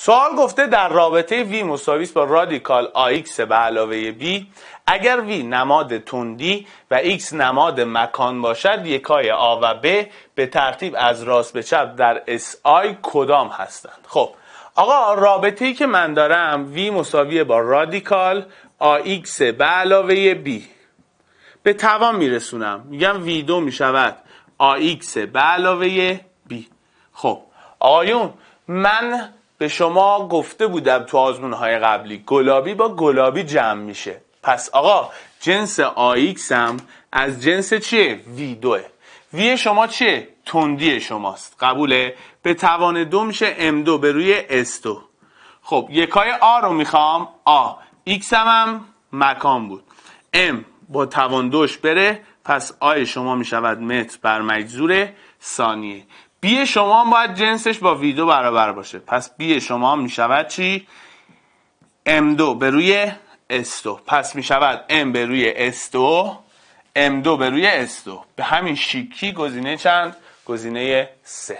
سوال گفته در رابطه وی مساویس با رادیکال آیکس به علاوه بی اگر وی نماد تندی و x نماد مکان باشد یکای آ و ب به ترتیب از راست به چپ در اس آی کدام هستند خب آقا رابطه ای که من دارم وی مساویه با رادیکال AX به علاوه B به توان میرسونم میگم وی دو میشود AX به علاوه B خب آیون من به شما گفته بودم تو آزمون های قبلی گلابی با گلابی جمع میشه پس آقا جنس ایکس هم از جنس چیه؟ وی دوه وی شما چیه؟ تندی شماست قبوله؟ به توان دو میشه ام دو به روی S2. خب یکای آ رو میخوام آ X هم, هم مکان بود ام با توان دوش بره پس آی شما میشود متر بر مجزور ثانیه بی شما هم باید جنسش با ویدو برابر باشه پس بی شما هم میشود چی؟ M2 به روی S2 پس میشود M به روی S2 M2 به روی S2 به همین شیکی گزینه چند؟ گزینه 3